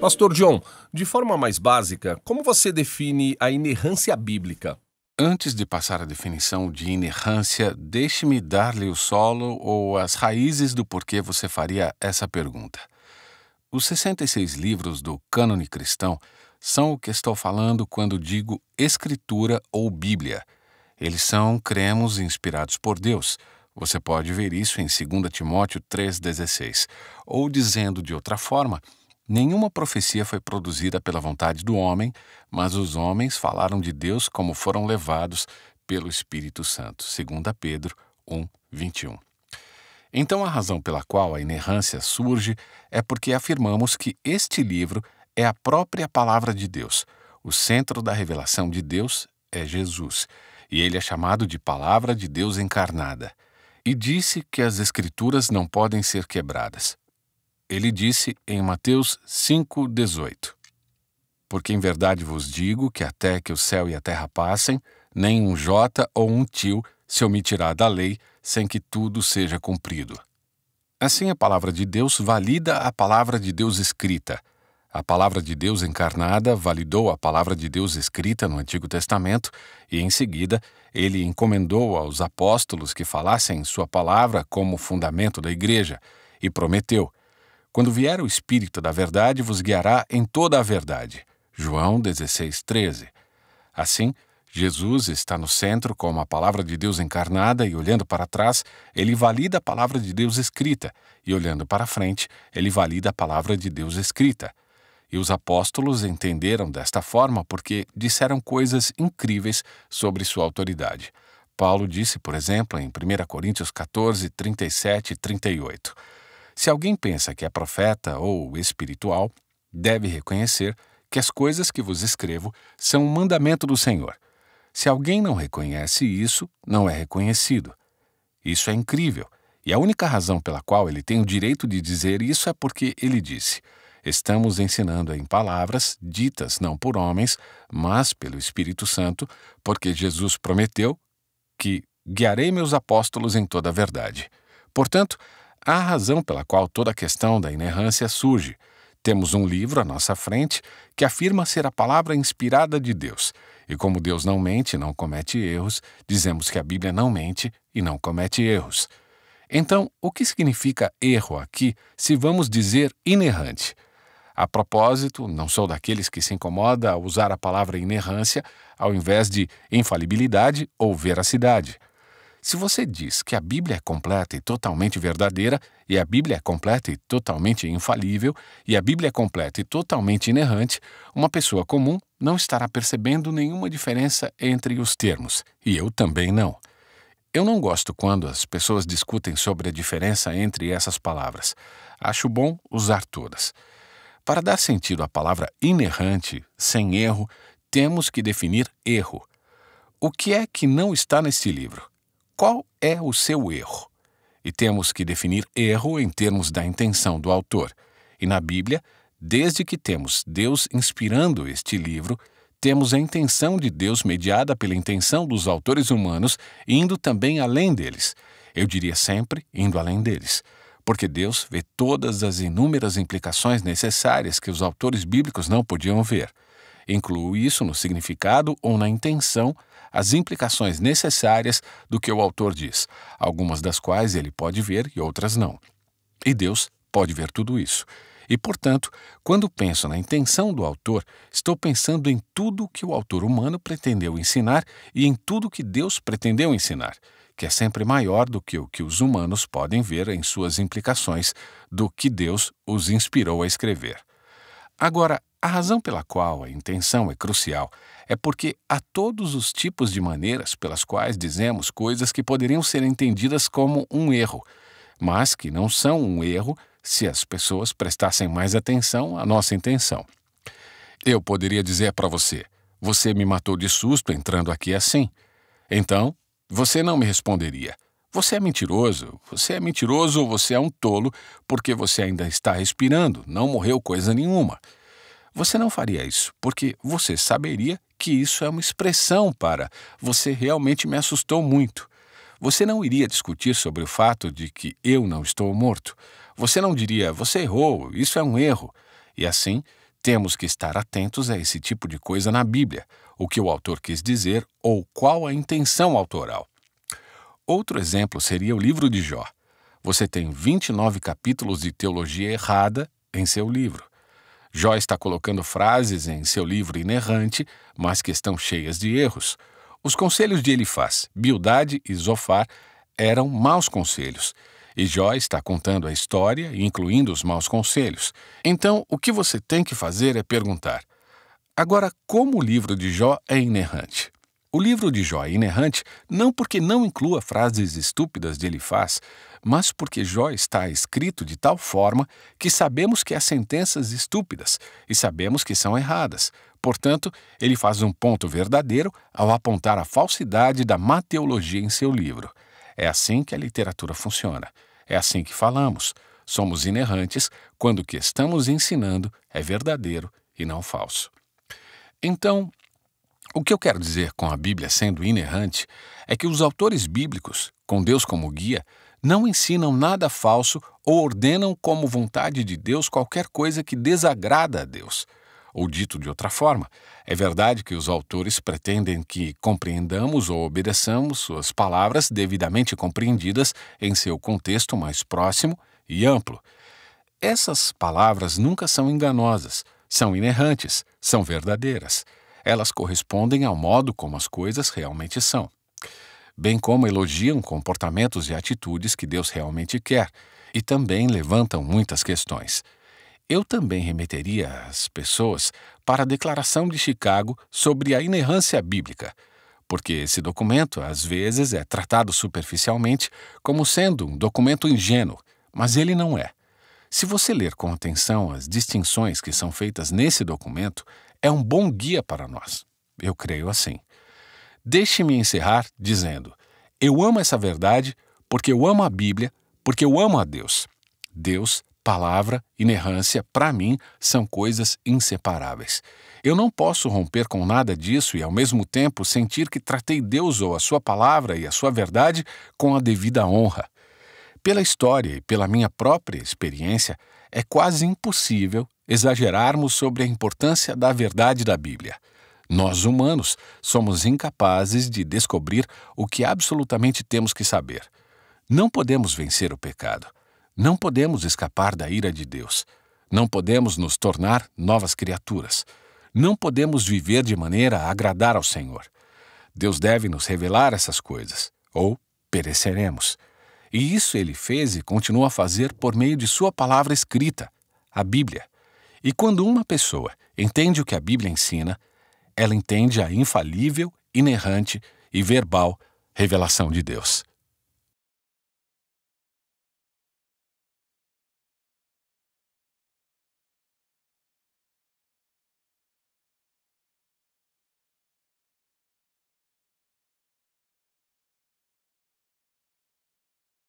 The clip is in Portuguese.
Pastor John, de forma mais básica, como você define a inerrância bíblica? Antes de passar a definição de inerrância, deixe-me dar-lhe o solo ou as raízes do porquê você faria essa pergunta. Os 66 livros do Cânone Cristão são o que estou falando quando digo Escritura ou Bíblia. Eles são cremos inspirados por Deus. Você pode ver isso em 2 Timóteo 3,16. Ou dizendo de outra forma, Nenhuma profecia foi produzida pela vontade do homem, mas os homens falaram de Deus como foram levados pelo Espírito Santo, 2 Pedro 1, 21. Então, a razão pela qual a inerrância surge é porque afirmamos que este livro é a própria palavra de Deus. O centro da revelação de Deus é Jesus, e ele é chamado de Palavra de Deus encarnada. E disse que as Escrituras não podem ser quebradas ele disse em Mateus 5,18: Porque em verdade vos digo que até que o céu e a terra passem, nem um jota ou um tio se omitirá da lei sem que tudo seja cumprido. Assim, a palavra de Deus valida a palavra de Deus escrita. A palavra de Deus encarnada validou a palavra de Deus escrita no Antigo Testamento e, em seguida, ele encomendou aos apóstolos que falassem sua palavra como fundamento da igreja e prometeu quando vier o Espírito da Verdade, vos guiará em toda a verdade. João 16, 13. Assim, Jesus está no centro como a palavra de Deus encarnada e olhando para trás, ele valida a palavra de Deus escrita, e olhando para frente, ele valida a palavra de Deus escrita. E os apóstolos entenderam desta forma porque disseram coisas incríveis sobre sua autoridade. Paulo disse, por exemplo, em 1 Coríntios 14, 37 e 38 se alguém pensa que é profeta ou espiritual, deve reconhecer que as coisas que vos escrevo são um mandamento do Senhor. Se alguém não reconhece isso, não é reconhecido. Isso é incrível, e a única razão pela qual ele tem o direito de dizer isso é porque ele disse: Estamos ensinando em palavras ditas não por homens, mas pelo Espírito Santo, porque Jesus prometeu que guiarei meus apóstolos em toda a verdade. Portanto, a razão pela qual toda a questão da inerrância surge. Temos um livro à nossa frente que afirma ser a palavra inspirada de Deus. E como Deus não mente e não comete erros, dizemos que a Bíblia não mente e não comete erros. Então, o que significa erro aqui se vamos dizer inerrante? A propósito, não sou daqueles que se incomoda a usar a palavra inerrância ao invés de infalibilidade ou veracidade. Se você diz que a Bíblia é completa e totalmente verdadeira, e a Bíblia é completa e totalmente infalível, e a Bíblia é completa e totalmente inerrante, uma pessoa comum não estará percebendo nenhuma diferença entre os termos, e eu também não. Eu não gosto quando as pessoas discutem sobre a diferença entre essas palavras. Acho bom usar todas. Para dar sentido à palavra inerrante, sem erro, temos que definir erro. O que é que não está neste livro? Qual é o seu erro? E temos que definir erro em termos da intenção do autor. E na Bíblia, desde que temos Deus inspirando este livro, temos a intenção de Deus mediada pela intenção dos autores humanos, indo também além deles. Eu diria sempre indo além deles, porque Deus vê todas as inúmeras implicações necessárias que os autores bíblicos não podiam ver. Incluo isso no significado ou na intenção as implicações necessárias do que o autor diz, algumas das quais ele pode ver e outras não. E Deus pode ver tudo isso. E, portanto, quando penso na intenção do autor, estou pensando em tudo que o autor humano pretendeu ensinar e em tudo que Deus pretendeu ensinar, que é sempre maior do que o que os humanos podem ver em suas implicações do que Deus os inspirou a escrever. Agora, a razão pela qual a intenção é crucial é porque há todos os tipos de maneiras pelas quais dizemos coisas que poderiam ser entendidas como um erro, mas que não são um erro se as pessoas prestassem mais atenção à nossa intenção. Eu poderia dizer para você: Você me matou de susto entrando aqui assim. Então, você não me responderia. Você é mentiroso, você é mentiroso ou você é um tolo porque você ainda está respirando, não morreu coisa nenhuma. Você não faria isso, porque você saberia que isso é uma expressão para você realmente me assustou muito. Você não iria discutir sobre o fato de que eu não estou morto. Você não diria você errou, isso é um erro. E assim, temos que estar atentos a esse tipo de coisa na Bíblia, o que o autor quis dizer ou qual a intenção autoral. Outro exemplo seria o livro de Jó. Você tem 29 capítulos de teologia errada em seu livro. Jó está colocando frases em seu livro inerrante, mas que estão cheias de erros. Os conselhos de Elifaz, Bildade e Zofar eram maus conselhos, e Jó está contando a história, incluindo os maus conselhos. Então, o que você tem que fazer é perguntar: agora, como o livro de Jó é inerrante? O livro de Jó é inerrante não porque não inclua frases estúpidas de Elifaz, mas porque Jó está escrito de tal forma que sabemos que há sentenças estúpidas e sabemos que são erradas. Portanto, ele faz um ponto verdadeiro ao apontar a falsidade da mateologia em seu livro. É assim que a literatura funciona. É assim que falamos. Somos inerrantes quando o que estamos ensinando é verdadeiro e não falso. Então, o que eu quero dizer com a Bíblia sendo inerrante é que os autores bíblicos, com Deus como guia, não ensinam nada falso ou ordenam como vontade de Deus qualquer coisa que desagrada a Deus. Ou dito de outra forma, é verdade que os autores pretendem que compreendamos ou obedeçamos suas palavras devidamente compreendidas em seu contexto mais próximo e amplo. Essas palavras nunca são enganosas, são inerrantes, são verdadeiras. Elas correspondem ao modo como as coisas realmente são, bem como elogiam comportamentos e atitudes que Deus realmente quer e também levantam muitas questões. Eu também remeteria as pessoas para a Declaração de Chicago sobre a inerrância bíblica porque esse documento às vezes é tratado superficialmente como sendo um documento ingênuo, mas ele não é. Se você ler com atenção as distinções que são feitas nesse documento, é um bom guia para nós. Eu creio assim. Deixe-me encerrar dizendo: eu amo essa verdade porque eu amo a Bíblia, porque eu amo a Deus. Deus, palavra, inerrância, para mim, são coisas inseparáveis. Eu não posso romper com nada disso e, ao mesmo tempo, sentir que tratei Deus ou a Sua palavra e a Sua verdade com a devida honra. Pela história e pela minha própria experiência, é quase impossível exagerarmos sobre a importância da verdade da Bíblia. Nós, humanos, somos incapazes de descobrir o que absolutamente temos que saber. Não podemos vencer o pecado. Não podemos escapar da ira de Deus. Não podemos nos tornar novas criaturas. Não podemos viver de maneira a agradar ao Senhor. Deus deve nos revelar essas coisas, ou pereceremos. E isso ele fez e continua a fazer por meio de sua palavra escrita, a Bíblia. E quando uma pessoa entende o que a Bíblia ensina, ela entende a infalível, inerrante e verbal revelação de Deus.